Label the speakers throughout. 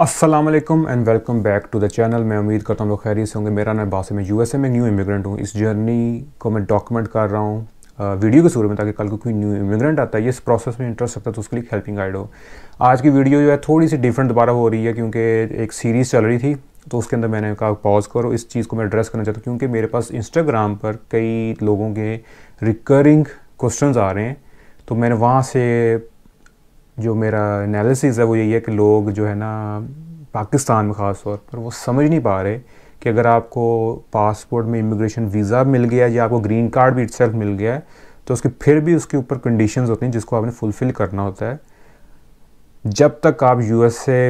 Speaker 1: Aslam and welcome back to the channel मैं उम्मीद करता हूँ लोग खैरियत होंगे मेरा नाम बासिम मैं ए में न्यू इमिग्रेंट हूँ इस जर्नी को मैं डॉक्यूमेंट कर रहा हूँ वीडियो के सूर्य में ताकि कल को कोई न्यू इमिग्रेंट आता है इस प्रोसेस में इंटरेस्ट रखता है तो उसके लिए हेल्पिंग गाइड हो आज की वीडियो जो है थोड़ी सी डिफरेंट दोबारा हो रही है क्योंकि एक सीरीज़ चल रही थी तो उसके अंदर मैंने कहा पॉज करो इस चीज़ को मैं एड्रेस करना चाहता हूँ क्योंकि मेरे पास इंस्टाग्राम पर कई लोगों के रिकरिंग क्वेश्चन आ रहे हैं तो मैंने वहाँ से जो मेरा एनालिसिस है वो यही है कि लोग जो है ना पाकिस्तान में ख़ास तौर पर वो समझ नहीं पा रहे कि अगर आपको पासपोर्ट में इमिग्रेशन वीज़ा मिल गया या आपको ग्रीन कार्ड भी इट मिल गया है तो उसके फिर भी उसके ऊपर कंडीशन होती हैं जिसको आपने फुलफ़िल करना होता है जब तक आप यू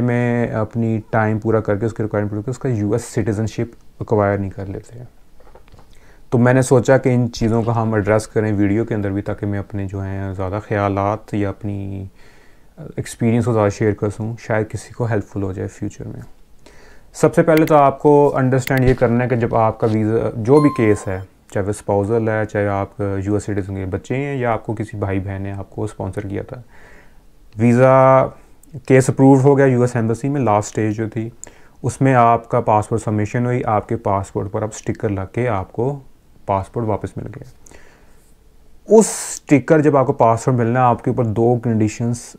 Speaker 1: में अपनी टाइम पूरा करके उसके रिक्वायरमेंट पूरी करके उसका एस सिटीज़नशिप एक्वायर नहीं कर लेते हैं तो मैंने सोचा कि इन चीज़ों का हम एड्रेस करें वीडियो के अंदर भी ताकि मैं अपने जो हैं ज़्यादा ख्याल या अपनी एक्सपीरियंस को ज़्यादा शेयर कर सूँ शायद किसी को हेल्पफुल हो जाए फ्यूचर में सबसे पहले तो आपको अंडरस्टैंड ये करना है कि जब आपका वीज़ा जो भी केस है चाहे वो स्पाउजल है चाहे आप यू एस सिटीजन के बच्चे हैं या आपको किसी भाई बहन ने आपको स्पॉन्सर किया था वीज़ा केस अप्रूव हो गया यूएस एम्बेसी में लास्ट स्टेज जो थी उसमें आपका पासपोर्ट सबमिशन हुई आपके पासपोर्ट पर अब स्टिकर लग के आपको पासपोर्ट वापस मिल गया उस स्टिकर जब आपको पासवर्ड मिलना आपके ऊपर दो कंडीशंस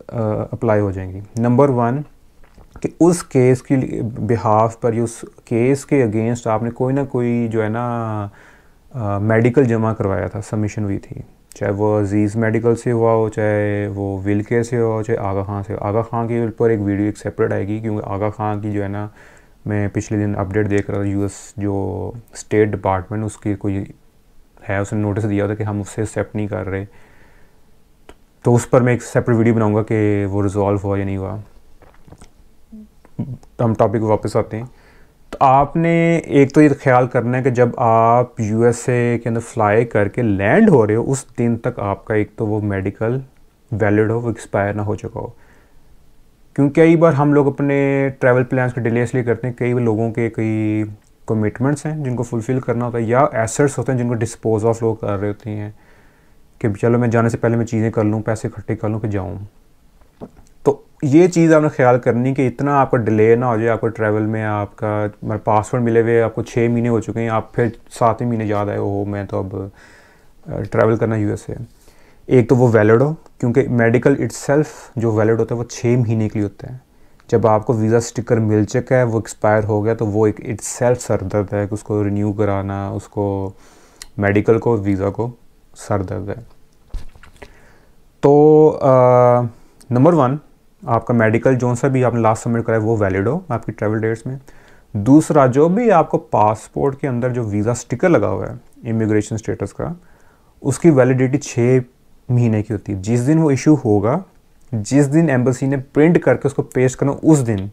Speaker 1: अप्लाई हो जाएंगी नंबर वन कि उस केस की बिहाफ पर उस केस के अगेंस्ट आपने कोई ना कोई जो है ना मेडिकल जमा करवाया था सबमिशन हुई थी चाहे वो अजीज़ मेडिकल से हुआ हो चाहे वो विल केयर से हुआ हो चाहे आगा खां से आगा खां के ऊपर एक वीडियो एक सेपरेट आएगी क्योंकि आगा खां की जो है ना मैं पिछले दिन अपडेट देख रहा था यूएस जो स्टेट डिपार्टमेंट उसकी कोई है उसने नोटिस दिया था कि हम उससे एक्सेप्ट नहीं कर रहे तो उस पर मैं एक सेपरेट वीडियो बनाऊंगा कि वो रिजॉल्व हुआ या नहीं हुआ तो हम टॉपिक वापस आते हैं तो आपने एक तो ये ख्याल करना है कि जब आप यूएसए के अंदर फ्लाई करके लैंड हो रहे हो उस दिन तक आपका एक तो वो मेडिकल वैलिड हो वो एक्सपायर ना हो चुका हो क्योंकि कई बार हम लोग अपने ट्रैवल प्लान्स को डिले इसलिए करते हैं कई लोगों के कई कमिटमेंट्स हैं जिनको फुलफ़िल करना होता है या एसेट्स होते हैं जिनको डिस्पोज ऑफ लोग कर रहे होते हैं कि चलो मैं जाने से पहले मैं चीज़ें कर लूँ पैसे इकट्ठे कर लूँ फिर जाऊँ तो ये चीज़ आपने ख्याल करनी कि इतना आपका डिले ना हो जाए आपको ट्रैवल में आपका मेरे मतलब पासवर्ड मिले हुए आपको छः महीने हो चुके हैं आप फिर सातवें महीने याद आए हो मैं तो अब ट्रैवल करना यू से एक तो वो वैलिड हो क्योंकि मेडिकल सेल्फ जो वैलिड होता है वो छः महीने के लिए होता है जब आपको वीज़ा स्टिकर मिल चुका है वो एक्सपायर हो गया तो वो एक इट्स सेल्फ सरदर्द है कि उसको रिन्यू कराना उसको मेडिकल को वीज़ा को सर दर्द है तो नंबर वन आपका मेडिकल जो सा भी आपने लास्ट सबमिट कराया वो वैलिड हो आपकी ट्रेवल डेट्स में दूसरा जो भी आपको पासपोर्ट के अंदर जो वीज़ा स्टिकर लगा हुआ है इमिग्रेशन स्टेटस का उसकी वैलिडिटी छः महीने की होती है जिस दिन वो इशू होगा जिस दिन एम्बेसी ने प्रिंट करके उसको पेस्ट करना उस दिन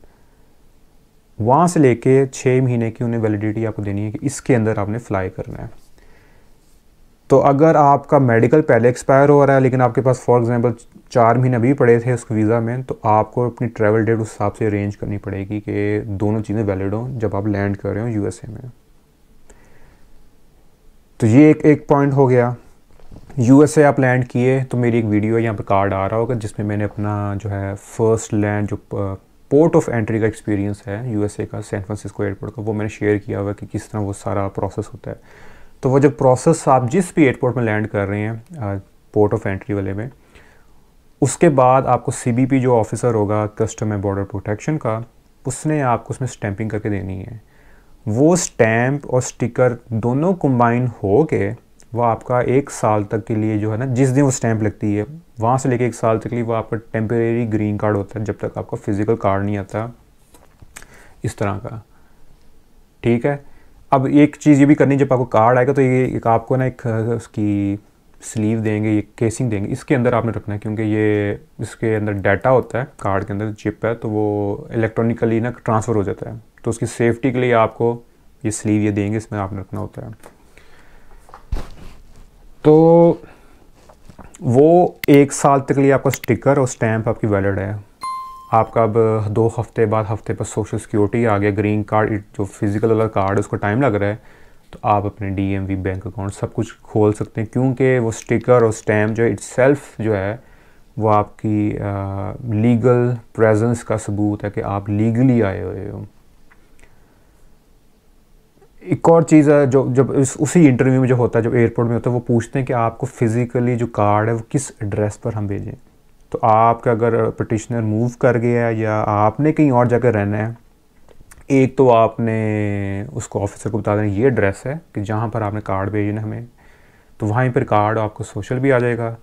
Speaker 1: वहाँ से लेके छः महीने की उन्हें वैलिडिटी आपको देनी है कि इसके अंदर आपने फ्लाई करना है तो अगर आपका मेडिकल पहले एक्सपायर हो रहा है लेकिन आपके पास फॉर एग्जांपल चार महीने भी पड़े थे उसके वीज़ा में तो आपको अपनी ट्रैवल डेट उस हिसाब से अरेंज करनी पड़ेगी कि दोनों चीज़ें वैलिड हों जब आप लैंड कर रहे हो यूएसए में तो ये एक एक पॉइंट हो गया यूएसए आप लैंड किए तो मेरी एक वीडियो है यहाँ पर कार्ड आ रहा होगा जिसमें मैंने अपना जो है फर्स्ट लैंड जो पोर्ट ऑफ एंट्री का एक्सपीरियंस है यूएसए का सैन फ्रांसिस्को एयरपोर्ट का वो मैंने शेयर किया हुआ है कि किस तरह वो सारा प्रोसेस होता है तो वो जब प्रोसेस आप जिस भी एयरपोर्ट में लैंड कर रहे हैं पोर्ट ऑफ एंट्री वाले में उसके बाद आपको सी जो ऑफिसर होगा कस्टम एंड बॉर्डर प्रोटेक्शन का उसने आपको उसमें स्टैंपिंग करके देनी है वो स्टैंप और स्टिकर दोनों कंबाइन हो के वह आपका एक साल तक के लिए जो है ना जिस दिन वो स्टैंप लगती है वहाँ से लेके एक साल तक के लिए वो आपका टेम्परेरी ग्रीन कार्ड होता है जब तक आपका फिज़िकल कार्ड नहीं आता इस तरह का ठीक है अब एक चीज़ ये भी करनी जब आपको कार्ड आएगा तो ये एक आपको ना एक उसकी स्लीव देंगे ये केसिंग देंगे इसके अंदर आपने रखना है क्योंकि ये इसके अंदर डाटा होता है कार्ड के अंदर चिप है तो वो इलेक्ट्रॉनिकली ना ट्रांसफ़र हो जाता है तो उसकी सेफ्टी के लिए आपको ये स्लीव ये देंगे इसमें आपने रखना होता है तो वो एक साल तक लिए आपका स्टिकर और स्टैम्प आपकी वैलिड है आपका अब दो हफ्ते बाद हफ्ते पर सोशल सिक्योरिटी आ गया ग्रीन कार्ड जो फिज़िकल वाला कार्ड उसको टाइम लग रहा है तो आप अपने डीएमवी बैंक अकाउंट सब कुछ खोल सकते हैं क्योंकि वो स्टिकर और स्टैम्प जो सेल्फ जो है वो आपकी आ, लीगल प्रेजेंस का सबूत है कि आप लीगली आए हुए हो एक और चीज़ है जो जब इस उसी इंटरव्यू में जो होता है जब एयरपोर्ट में होता है वो पूछते हैं कि आपको फिज़िकली जो कार्ड है वो किस एड्रेस पर हम भेजें तो आपका अगर पटिशनर मूव कर गया या आपने कहीं और जगह रहना है एक तो आपने उसको ऑफिसर को बता देना ये एड्रेस है कि जहाँ पर आपने कार्ड भेजना हमें तो वहीं पर कार्ड आपको सोशल भी आ जाएगा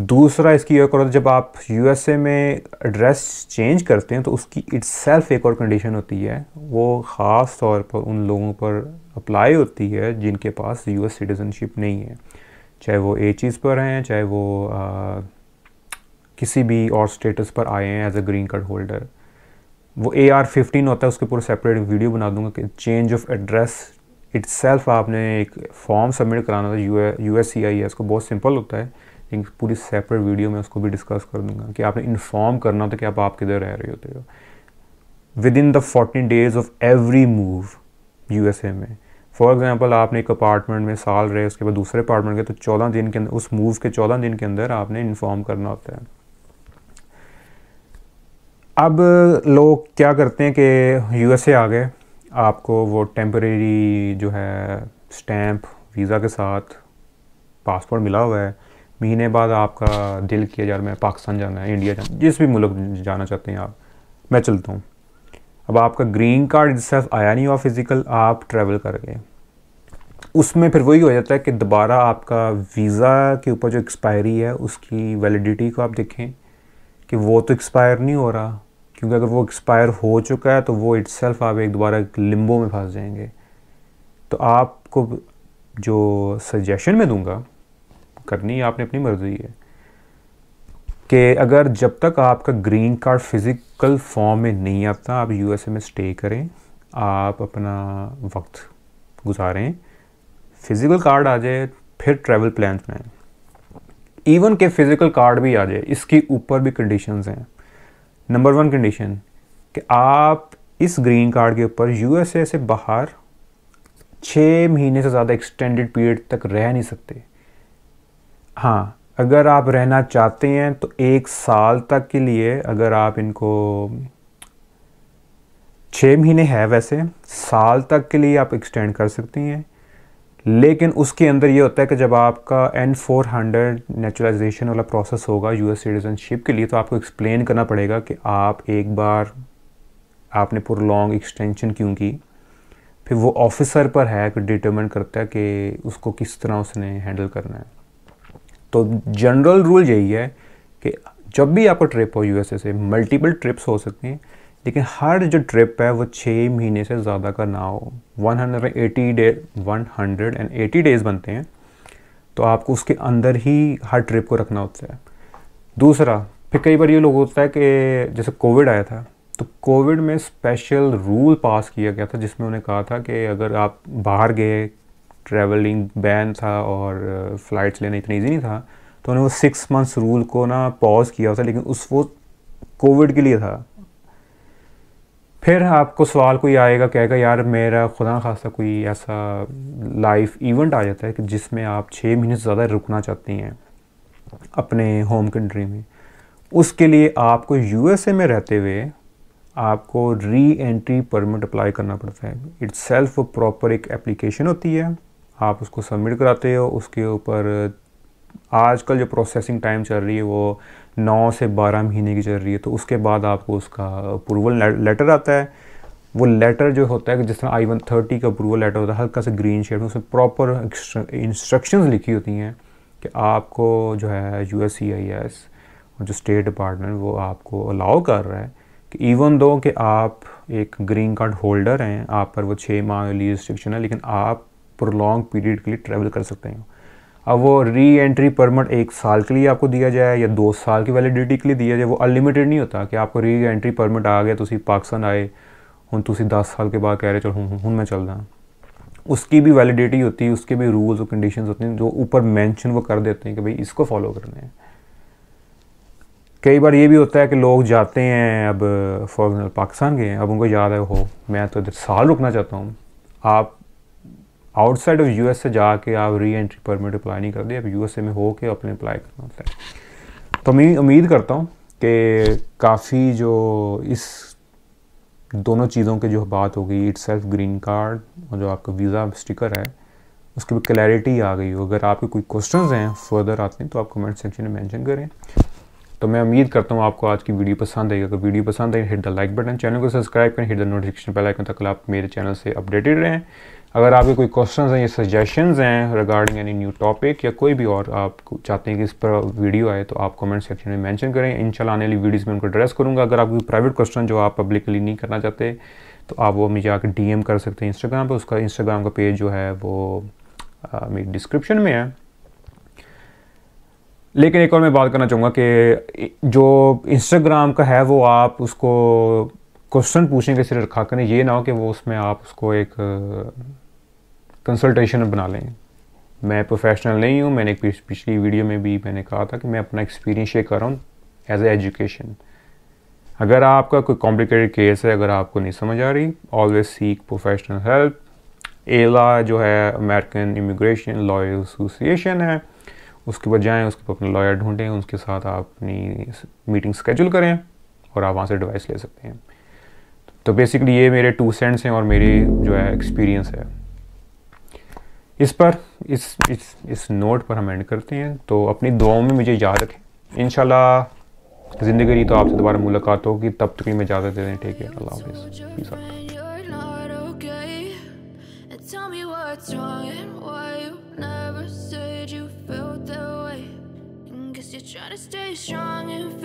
Speaker 1: दूसरा इसकी और जब आप यूएसए में एड्रेस चेंज करते हैं तो उसकी इट्स एक और कंडीशन होती है वो ख़ास तौर पर उन लोगों पर अप्लाई होती है जिनके पास यूएस सिटीज़नशिप नहीं है चाहे वो ए चीज़ पर हैं चाहे वो आ, किसी भी और स्टेटस पर आए हैं as a green card holder वो ए आर फिफ्टीन होता है उसके पूरा सेपरेट वीडियो बना दूंगा कि चेंज ऑफ एड्रेस इट्स आपने एक फॉर्म सबमिट कराना था U S C I S को बहुत सिंपल होता है थिंक पूरी सेपरेट वीडियो में उसको भी डिस्कस कर दूंगा कि आपने इन्फॉर्म करना था तो कि आप, आप किधर रह रहे होते हो within the fourteen days of every move you में फॉर एग्ज़ाम्पल आपने एक अपार्टमेंट में साल रहे उसके बाद दूसरे अपार्टमेंट गए तो चौदह दिन के अंदर उस मूव के चौदह दिन के अंदर आपने इन्फॉर्म करना होता है अब लोग क्या करते हैं कि यूएसए आ गए आपको वो टेम्परेरी जो है स्टैम्प वीज़ा के साथ पासपोर्ट मिला हुआ है महीने बाद आपका दिल किया यार मैं पाकिस्तान जाना है इंडिया जाना जिस भी मुल्क जाना चाहते हैं आप मैं चलता हूँ अब आपका ग्रीन कार्ड सिर्फ आया नहीं हुआ फिज़िकल आप ट्रैवल कर गए उसमें फिर वही हो जाता है कि दोबारा आपका वीज़ा के ऊपर जो एक्सपायरी है उसकी वैलिडिटी को आप देखें कि वो तो एक्सपायर नहीं हो रहा क्योंकि अगर वो एक्सपायर हो चुका है तो वो इट्स आप एक दोबारा एक लिम्बो में फंस जाएंगे तो आपको जो सजेशन मैं दूंगा करनी आपने अपनी मर्जी है कि अगर जब तक आपका ग्रीन कार्ड फिज़िकल फॉर्म में नहीं आता आप यूएसए में स्टे करें आप अपना वक्त गुजारें फिज़िकल कार्ड आ जाए फिर ट्रैवल प्लान में इवन के फिज़िकल कार्ड भी आ जाए इसके ऊपर भी कंडीशंस हैं नंबर वन कंडीशन कि आप इस ग्रीन कार्ड के ऊपर यूएसए से बाहर छः महीने से ज़्यादा एक्सटेंडेड पीरियड तक रह नहीं सकते हाँ अगर आप रहना चाहते हैं तो एक साल तक के लिए अगर आप इनको छः महीने है वैसे साल तक के लिए आप एक्सटेंड कर सकती हैं लेकिन उसके अंदर ये होता है कि जब आपका एन फोर हंड्रेड नेचुरलाइजेशन वाला प्रोसेस होगा यू एस सिटीजनशिप के लिए तो आपको एक्सप्लेन करना पड़ेगा कि आप एक बार आपने पुरलॉन्ग एक्सटेंशन क्यों की फिर वो ऑफिसर पर है कि डिटर्मन करता है कि उसको किस तरह उसने हैंडल करना है तो जनरल रूल यही है कि जब भी आपको ट्रिप हो यूएसए से मल्टीपल ट्रिप्स हो सकती हैं लेकिन हर जो ट्रिप है वो छः महीने से ज़्यादा का ना हो 180 डे 180 डेज़ बनते हैं तो आपको उसके अंदर ही हर ट्रिप को रखना होता है दूसरा फिर कई बार ये लोग होता है कि जैसे कोविड आया था तो कोविड में स्पेशल रूल पास किया गया था जिसमें उन्हें कहा था कि अगर आप बाहर गए ट्रैवलिंग बैन था और फ़्लाइट्स uh, लेना इतना ईजी नहीं था तो उन्होंने वो सिक्स मंथ्स रूल को ना पॉज किया था लेकिन उस वो कोविड के लिए था फिर आपको सवाल कोई आएगा कहेगा यार मेरा खुदा खासा कोई ऐसा लाइफ इवेंट आ जाता है कि जिसमें आप छः महीने से ज़्यादा रुकना चाहती हैं अपने होम कंट्री में उसके लिए आपको यूएसए में रहते हुए आपको री एंट्री परमिट अप्लाई करना पड़ता है इट्स सेल्फ प्रॉपर एक एप्लीकेशन होती है आप उसको सबमिट कराते हो उसके ऊपर आजकल जो प्रोसेसिंग टाइम चल रही है वो नौ से बारह महीने की चल रही है तो उसके बाद आपको उसका अप्रूवल लेटर आता है वो लेटर जो होता है कि जिस तरह आई वन थर्टी का अप्रूवल लेटर होता है हल्का सा ग्रीन शेड में उसमें प्रॉपर इंस्ट्रक्शन लिखी होती हैं कि आपको जो है U S C I S और जो स्टेट डिपार्टमेंट वो आपको अलाउ कर रहा है कि इवन दो कि आप एक ग्रीन कार्ड होल्डर हैं आप पर वो छः माह लिए रिस्ट्रिक्शन है लेकिन आप प्रोलॉन्ग पीरियड के लिए ट्रैवल कर सकते हैं अब वो री एंट्री परमिट एक साल के लिए आपको दिया जाए या दो साल की वैलिडिटी के लिए दिया जाए वो अनलिमिटेड नहीं होता कि आपको री एंट्री परमिट आ गया तो पाकिस्तान आए हूँ तुम तो दस साल के बाद कह रहे चलो हूँ हूँ मैं हूँ उसकी भी वैलिडिटी होती है उसके भी रूल्स और कंडीशन होते हैं जो ऊपर मैंशन वो कर देते हैं कि भाई इसको फॉलो करना है कई बार ये भी होता है कि लोग जाते हैं अब फॉर पाकिस्तान गए अब उनको याद है हो मैं तो इधर साल रुकना चाहता हूँ आप आउटसाइड ऑफ एस से जाके आप री एंट्री परमिट अप्लाई नहीं करते आप ए में हो के अपने अप्लाई करना होता है तो मैं उम्मीद करता हूँ कि काफ़ी जो इस दोनों चीज़ों के जो बात गई इट्स सेल्फ ग्रीन कार्ड और जो आपका वीज़ा स्टिकर है उसकी भी क्लैरिटी आ गई हो अगर आपके कोई क्वेश्चन हैं फर्दर आते हैं तो आप कमेंट सेक्शन में मेंशन करें तो मैं उम्मीद करता हूँ आपको आज की वीडियो पसंद आई अगर वीडियो पसंद आई hit the like button channel को सब्सक्राइब करें hit the notification bell icon तक आप मेरे चैनल से अपडेटेड रहें अगर आपके कोई क्वेश्चंस हैं या सजेशंस हैं रिगार्डिंग एनी न्यू टॉपिक या कोई भी और आप चाहते हैं कि इस पर वीडियो आए तो आप कमेंट सेक्शन में मेंशन करें इन आने वाली वीडियोस में उनको एड्रेस करूँगा अगर आप कोई प्राइवेट क्वेश्चन जो आप पब्लिकली नहीं करना चाहते तो आप वो मुझे आकर डी कर सकते हैं इंस्टाग्राम पर उसका इंस्टाग्राम का पेज जो है वो मेरी डिस्क्रिप्शन में है लेकिन एक और मैं बात करना चाहूँगा कि जो इंस्टाग्राम का है वो आप उसको क्वेश्चन पूछने के सिर्फ रखा करें ये ना हो कि वो उसमें आप उसको एक कंसल्टेशन बना लें मैं प्रोफेशनल नहीं हूँ मैंने पिछली वीडियो में भी मैंने कहा था कि मैं अपना एक्सपीरियंस शेयर कर रहा हूँ एज ए एजुकेशन अगर आपका कोई कॉम्प्लिकेटेड केस है अगर आपको नहीं समझ आ रही ऑलवेज सीक प्रोफेशनल हेल्प एला जो है अमेरिकन इमिग्रेशन लॉयर एसोसिएशन है उसके बाद जाएँ उसके बाद अपना लॉयर ढूंढें उसके साथ आप अपनी मीटिंग स्केजूल करें और आप वहाँ से एडवाइस ले सकते हैं तो बेसिकली ये मेरे टू सेंट्स हैं और मेरी जो है एक्सपीरियंस है इस पर इस इस इस नोट पर हम एंड करते हैं तो अपनी दुआओं में मुझे याद रखें इन ज़िंदगी तो आपसे दोबारा मुलाकात होगी तब तक मैं इजाज़त दे दें ठीक है अल्लाह हाफिज़